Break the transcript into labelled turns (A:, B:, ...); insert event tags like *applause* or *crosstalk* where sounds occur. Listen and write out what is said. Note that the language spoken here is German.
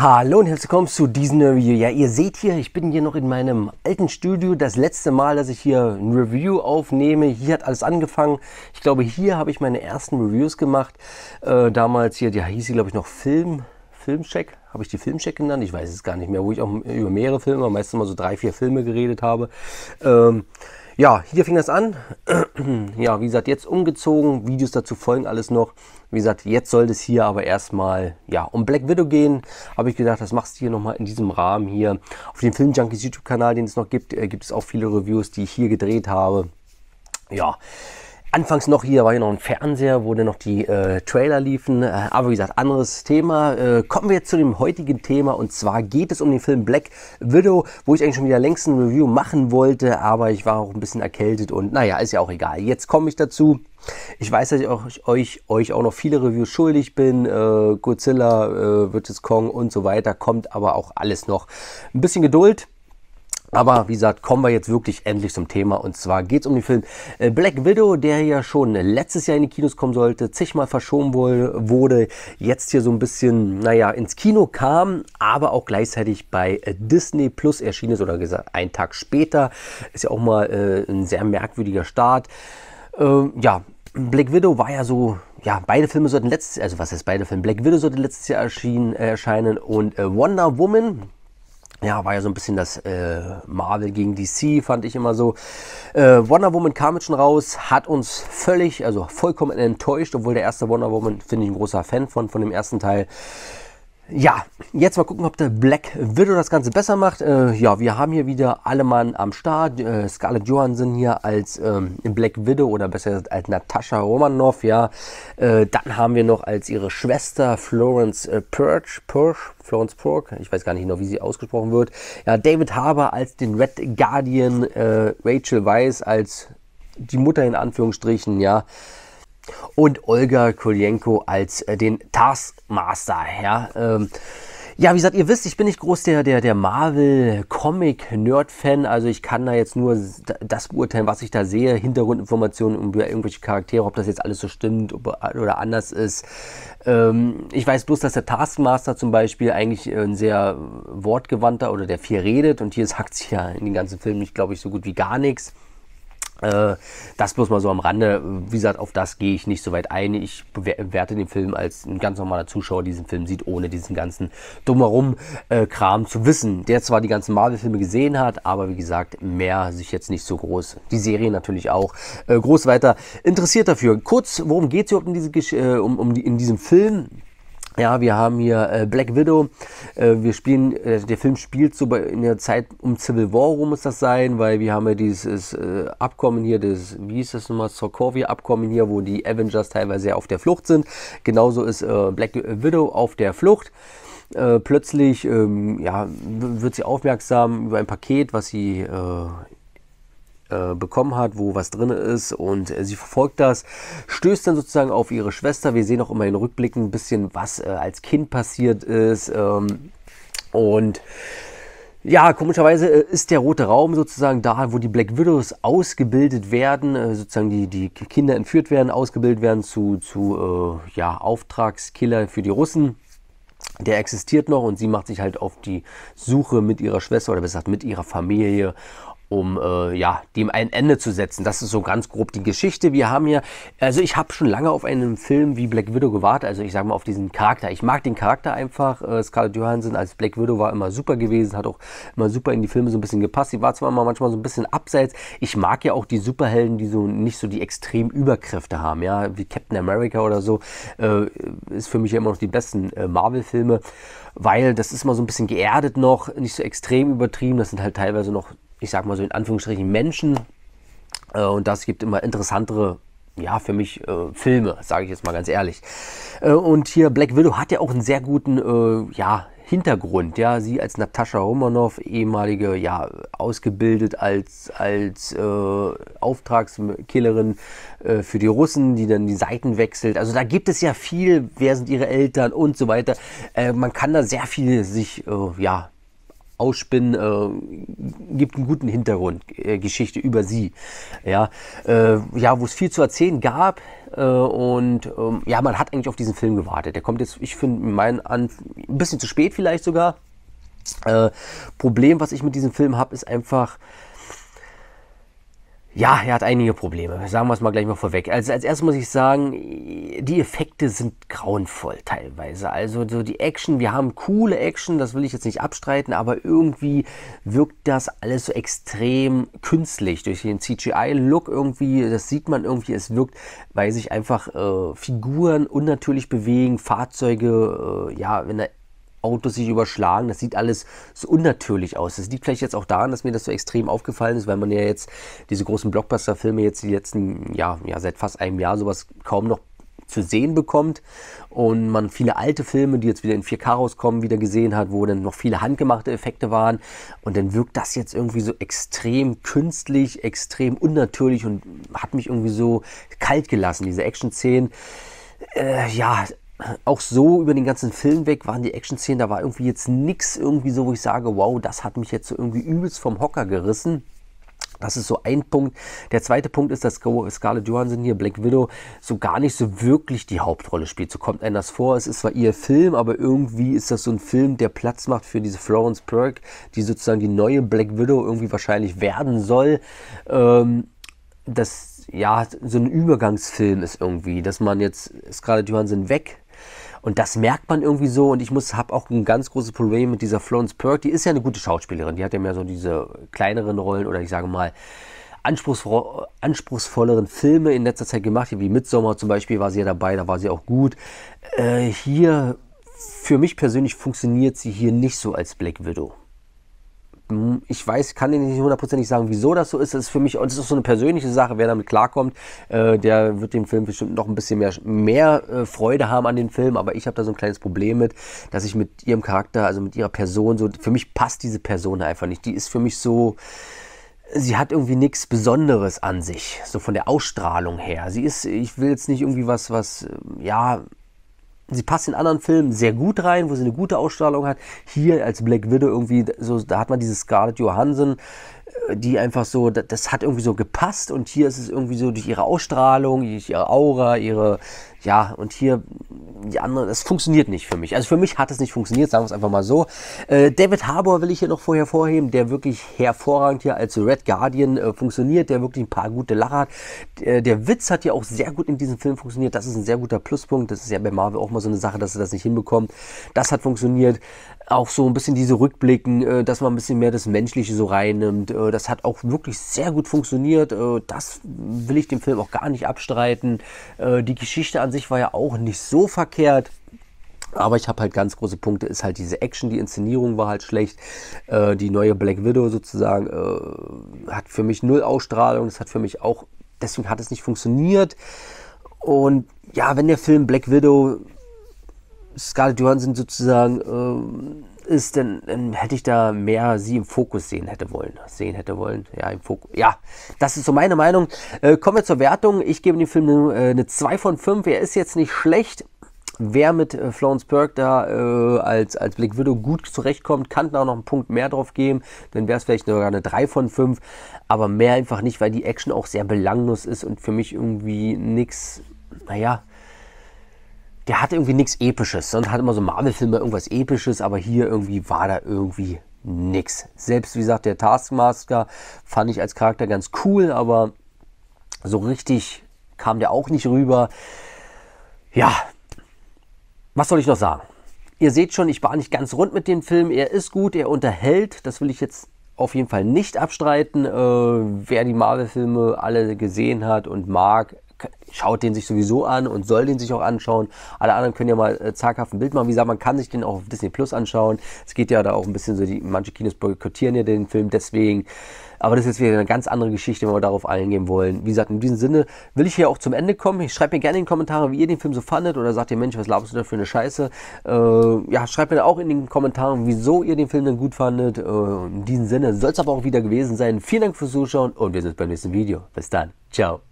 A: Hallo und herzlich willkommen zu diesem Review. Ja, ihr seht hier, ich bin hier noch in meinem alten Studio. Das letzte Mal, dass ich hier ein Review aufnehme. Hier hat alles angefangen. Ich glaube, hier habe ich meine ersten Reviews gemacht. Äh, damals hier, ja, hieß sie, glaube ich, noch Film. Filmcheck, habe ich die Filmcheck genannt? Ich weiß es gar nicht mehr, wo ich auch über mehrere Filme, meistens mal so drei, vier Filme geredet habe. Ähm, ja, hier fing das an. *clears throat* ja, wie gesagt, jetzt umgezogen. Videos dazu folgen alles noch. Wie gesagt, jetzt soll es hier aber erstmal ja, um Black Widow gehen. Habe ich gedacht, das machst du hier nochmal in diesem Rahmen hier. Auf dem Film Junkies YouTube-Kanal, den es noch gibt, äh, gibt es auch viele Reviews, die ich hier gedreht habe. Ja. Anfangs noch hier war hier noch ein Fernseher, wo dann noch die äh, Trailer liefen. Äh, aber wie gesagt, anderes Thema. Äh, kommen wir jetzt zu dem heutigen Thema und zwar geht es um den Film Black Widow, wo ich eigentlich schon wieder längst ein Review machen wollte, aber ich war auch ein bisschen erkältet und naja, ist ja auch egal. Jetzt komme ich dazu. Ich weiß, dass ich auch, euch, euch auch noch viele Reviews schuldig bin. Äh, Godzilla, äh, Virtus Kong und so weiter. Kommt aber auch alles noch. Ein bisschen Geduld. Aber wie gesagt, kommen wir jetzt wirklich endlich zum Thema. Und zwar geht es um den Film äh, Black Widow, der ja schon letztes Jahr in die Kinos kommen sollte, zigmal verschoben wurde, jetzt hier so ein bisschen, naja, ins Kino kam, aber auch gleichzeitig bei äh, Disney Plus erschienen ist oder gesagt, einen Tag später. Ist ja auch mal äh, ein sehr merkwürdiger Start. Ähm, ja, Black Widow war ja so ja, beide Filme sollten letztes, also was heißt beide Filme? Black Widow sollte letztes Jahr erschien, äh, erscheinen und äh, Wonder Woman, ja, war ja so ein bisschen das äh, Marvel gegen DC, fand ich immer so. Äh, Wonder Woman kam jetzt schon raus, hat uns völlig, also vollkommen enttäuscht, obwohl der erste Wonder Woman, finde ich, ein großer Fan von, von dem ersten Teil. Ja, jetzt mal gucken, ob der Black Widow das Ganze besser macht. Äh, ja, wir haben hier wieder alle Mann am Start. Äh, Scarlett Johansson hier als ähm, Black Widow oder besser gesagt als Natascha Romanoff, ja. Äh, dann haben wir noch als ihre Schwester Florence äh, Purge, Purge, Florence Purge, ich weiß gar nicht noch, genau, wie sie ausgesprochen wird. Ja, David Harbour als den Red Guardian, äh, Rachel Weiss als die Mutter in Anführungsstrichen, ja und Olga Kulienko als äh, den Taskmaster. Ja, ähm, ja, wie gesagt, ihr wisst, ich bin nicht groß der, der, der Marvel-Comic-Nerd-Fan. Also ich kann da jetzt nur das beurteilen, was ich da sehe. Hintergrundinformationen über irgendwelche Charaktere, ob das jetzt alles so stimmt äh, oder anders ist. Ähm, ich weiß bloß, dass der Taskmaster zum Beispiel eigentlich äh, ein sehr wortgewandter oder der viel redet. Und hier *laughs* sagt sich ja in den ganzen Filmen nicht, glaube ich, so gut wie gar nichts. Äh, das bloß mal so am Rande. Wie gesagt, auf das gehe ich nicht so weit ein. Ich bewerte den Film als ein ganz normaler Zuschauer, diesen Film sieht, ohne diesen ganzen drumherum äh, Kram zu wissen. Der zwar die ganzen Marvel-Filme gesehen hat, aber wie gesagt, mehr sich jetzt nicht so groß. Die Serie natürlich auch äh, groß weiter interessiert dafür. Kurz, worum geht es überhaupt in, diese, um, um die, in diesem Film? Ja, wir haben hier äh, Black Widow. Äh, wir spielen, äh, der Film spielt so bei, in der Zeit um Civil War rum muss das sein, weil wir haben ja dieses äh, Abkommen hier, das, wie hieß das nochmal, Sokovia-Abkommen hier, wo die Avengers teilweise auf der Flucht sind. Genauso ist äh, Black Widow auf der Flucht. Äh, plötzlich ähm, ja, wird sie aufmerksam über ein Paket, was sie äh, bekommen hat, wo was drin ist und äh, sie verfolgt das, stößt dann sozusagen auf ihre Schwester. Wir sehen auch immer in Rückblicken ein bisschen, was äh, als Kind passiert ist ähm, und ja, komischerweise äh, ist der rote Raum sozusagen da, wo die Black Widows ausgebildet werden, äh, sozusagen die, die Kinder entführt werden, ausgebildet werden zu, zu äh, ja, Auftragskiller für die Russen. Der existiert noch und sie macht sich halt auf die Suche mit ihrer Schwester oder besser gesagt mit ihrer Familie, um äh, ja, dem ein Ende zu setzen. Das ist so ganz grob die Geschichte. Wir haben hier, also ich habe schon lange auf einen Film wie Black Widow gewartet, also ich sage mal auf diesen Charakter. Ich mag den Charakter einfach. Äh, Scarlett Johansson als Black Widow war immer super gewesen, hat auch immer super in die Filme so ein bisschen gepasst. Sie war zwar immer manchmal so ein bisschen abseits. Ich mag ja auch die Superhelden, die so nicht so die extremen Überkräfte haben, ja, wie Captain America oder so, äh, ist für mich ja immer noch die besten äh, Marvel-Filme, weil das ist immer so ein bisschen geerdet noch, nicht so extrem übertrieben. Das sind halt teilweise noch ich sag mal so in Anführungsstrichen Menschen. Äh, und das gibt immer interessantere ja, für mich äh, Filme, sage ich jetzt mal ganz ehrlich. Äh, und hier Black Widow hat ja auch einen sehr guten äh, ja, Hintergrund. Ja, sie als Natascha Romanov, ehemalige, ja, ausgebildet als, als äh, Auftragskillerin äh, für die Russen, die dann die Seiten wechselt. Also da gibt es ja viel, wer sind ihre Eltern und so weiter. Äh, man kann da sehr viel sich, ja, ausspinnen, äh, gibt einen guten Hintergrund, äh, Geschichte über sie. Ja, äh, ja wo es viel zu erzählen gab. Äh, und ähm, ja, man hat eigentlich auf diesen Film gewartet. Der kommt jetzt, ich finde, meinen an, ein bisschen zu spät vielleicht sogar. Äh, Problem, was ich mit diesem Film habe, ist einfach, ja, er hat einige Probleme. Sagen wir es mal gleich mal vorweg. Also als erstes muss ich sagen, die Effekte sind grauenvoll teilweise. Also so die Action, wir haben coole Action, das will ich jetzt nicht abstreiten, aber irgendwie wirkt das alles so extrem künstlich durch den CGI-Look irgendwie. Das sieht man irgendwie, es wirkt, weil sich einfach äh, Figuren unnatürlich bewegen, Fahrzeuge, äh, ja, in einer Autos sich überschlagen. Das sieht alles so unnatürlich aus. Das liegt vielleicht jetzt auch daran, dass mir das so extrem aufgefallen ist, weil man ja jetzt diese großen Blockbuster-Filme jetzt die letzten, ja, ja, seit fast einem Jahr sowas kaum noch zu sehen bekommt und man viele alte Filme, die jetzt wieder in 4K rauskommen, wieder gesehen hat, wo dann noch viele handgemachte Effekte waren und dann wirkt das jetzt irgendwie so extrem künstlich, extrem unnatürlich und hat mich irgendwie so kalt gelassen, diese Action-Szenen. Äh, ja, auch so über den ganzen Film weg waren die Action-Szenen, da war irgendwie jetzt nichts irgendwie so, wo ich sage, wow, das hat mich jetzt so irgendwie übelst vom Hocker gerissen. Das ist so ein Punkt. Der zweite Punkt ist, dass Scarlett Johansson hier, Black Widow, so gar nicht so wirklich die Hauptrolle spielt. So kommt einem das vor. Es ist zwar ihr Film, aber irgendwie ist das so ein Film, der Platz macht für diese Florence Perk, die sozusagen die neue Black Widow irgendwie wahrscheinlich werden soll. Ähm, das, ja, so ein Übergangsfilm ist irgendwie, dass man jetzt Scarlett Johansson weg und das merkt man irgendwie so. Und ich muss, habe auch ein ganz großes Problem mit dieser Florence Perk. Die ist ja eine gute Schauspielerin. Die hat ja mehr so diese kleineren Rollen oder ich sage mal anspruchsvolleren Filme in letzter Zeit gemacht. Wie Midsommar zum Beispiel war sie ja dabei. Da war sie auch gut. Äh, hier, für mich persönlich funktioniert sie hier nicht so als Black Widow ich weiß, kann dir nicht hundertprozentig sagen, wieso das so ist. Das ist für mich, das ist so eine persönliche Sache. Wer damit klarkommt, äh, der wird dem Film bestimmt noch ein bisschen mehr, mehr äh, Freude haben an dem Film. Aber ich habe da so ein kleines Problem mit, dass ich mit ihrem Charakter, also mit ihrer Person, so für mich passt diese Person einfach nicht. Die ist für mich so sie hat irgendwie nichts Besonderes an sich, so von der Ausstrahlung her. Sie ist, ich will jetzt nicht irgendwie was, was, äh, ja, Sie passt in anderen Filmen sehr gut rein, wo sie eine gute Ausstrahlung hat. Hier als Black Widow irgendwie, so, da hat man diese Scarlett Johansson, die einfach so, das hat irgendwie so gepasst und hier ist es irgendwie so durch ihre Ausstrahlung, durch ihre Aura, ihre, ja, und hier die andere, das funktioniert nicht für mich. Also für mich hat es nicht funktioniert, sagen wir es einfach mal so. Äh, David Harbour will ich hier noch vorher vorheben, der wirklich hervorragend hier als Red Guardian äh, funktioniert, der wirklich ein paar gute Lacher hat. Äh, der Witz hat ja auch sehr gut in diesem Film funktioniert, das ist ein sehr guter Pluspunkt. Das ist ja bei Marvel auch mal so eine Sache, dass er das nicht hinbekommt. Das hat funktioniert auch so ein bisschen diese Rückblicken, äh, dass man ein bisschen mehr das Menschliche so reinnimmt. Äh, das hat auch wirklich sehr gut funktioniert. Äh, das will ich dem Film auch gar nicht abstreiten. die Geschichte an sich war ja auch nicht so verkehrt. Aber ich habe halt ganz große Punkte, ist halt diese Action, die Inszenierung war halt schlecht. die neue Black Widow sozusagen hat für mich null Ausstrahlung. Das hat für mich auch, deswegen hat es nicht funktioniert. Und ja, wenn der Film Black Widow Scarlett Johansson sozusagen äh, ist, dann, dann, hätte ich da mehr sie im Fokus sehen hätte wollen. Sehen hätte wollen. Ja, im Fokus. Ja, das ist so meine Meinung. Äh, kommen wir zur Wertung. Ich gebe dem Film eine, äh, eine 2 von 5. Er ist jetzt nicht schlecht. Wer mit äh, Florence Burke da äh, als, als Black Widow gut zurechtkommt, kann da auch noch einen Punkt mehr drauf geben. Dann wäre es vielleicht sogar eine 3 von 5. Aber mehr einfach nicht, weil die Action auch sehr belanglos ist und für mich irgendwie nichts, naja, der hat irgendwie nichts Episches. Sonst hat immer so Marvel-Filme irgendwas Episches, aber hier irgendwie war da irgendwie nix. Selbst wie gesagt, der Taskmaster fand ich als Charakter ganz cool, aber so richtig kam der auch nicht rüber. Ja, was soll ich noch sagen? Ihr seht schon, ich war nicht ganz rund mit dem Film. Er ist gut, er unterhält. Das will ich jetzt auf jeden Fall nicht abstreiten. Äh, wer die Marvel-Filme alle gesehen hat und mag, schaut den sich sowieso an und soll den sich auch anschauen. Alle anderen können ja mal äh, zaghaft ein Bild machen. Wie gesagt, man kann sich den auch auf Disney Plus anschauen. Es geht ja da auch ein bisschen so, die, manche Kinos boykottieren ja den Film deswegen. Aber das ist jetzt wieder eine ganz andere Geschichte, wenn wir darauf eingehen wollen. Wie gesagt, in diesem Sinne will ich hier auch zum Ende kommen. Ich schreibe mir gerne in die Kommentare, wie ihr den Film so fandet oder sagt ihr, Mensch, was labst du da für eine Scheiße? Äh, ja, schreibt mir auch in den Kommentaren, wieso ihr den Film dann gut fandet. Äh, in diesem Sinne soll es aber auch wieder gewesen sein. Vielen Dank fürs Zuschauen und wir sehen uns beim nächsten Video. Bis dann. Ciao.